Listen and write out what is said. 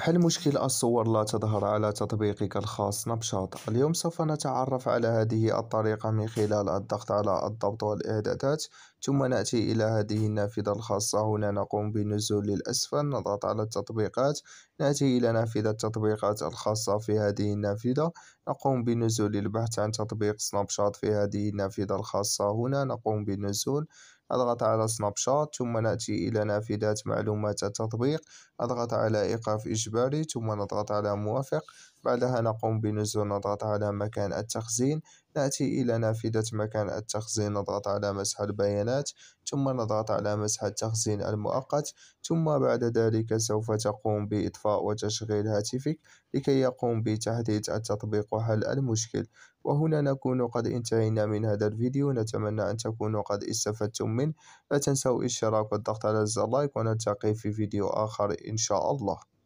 حل مشكل الصور لا تظهر على تطبيقك الخاص نبشاط؟ اليوم سوف نتعرف على هذه الطريقة من خلال الضغط على الضبط والإعدادات ثم نأتي إلى هذه النافذة الخاصة هنا نقوم بالنزول للأسفل نضغط على التطبيقات نأتي إلى نافذة التطبيقات الخاصة في هذه النافذة نقوم بالنزول للبحث عن تطبيق سناب شات في هذه النافذة الخاصة هنا نقوم بالنزول أضغط على سناب شات ثم نأتي إلى نافذة معلومات التطبيق أضغط على إيقاف إجباري ثم نضغط على موافق بعدها نقوم بنزول نضغط على مكان التخزين نأتي إلى نافذة مكان التخزين نضغط على مسح البيانات ثم نضغط على مسح التخزين المؤقت ثم بعد ذلك سوف تقوم بإطفاء وتشغيل هاتفك لكي يقوم بتحديث التطبيق وحل المشكل وهنا نكون قد انتهينا من هذا الفيديو نتمنى أن تكونوا قد استفدتم منه لا تنسوا الاشتراك والضغط على زر لايك ونلتقي في فيديو آخر إن شاء الله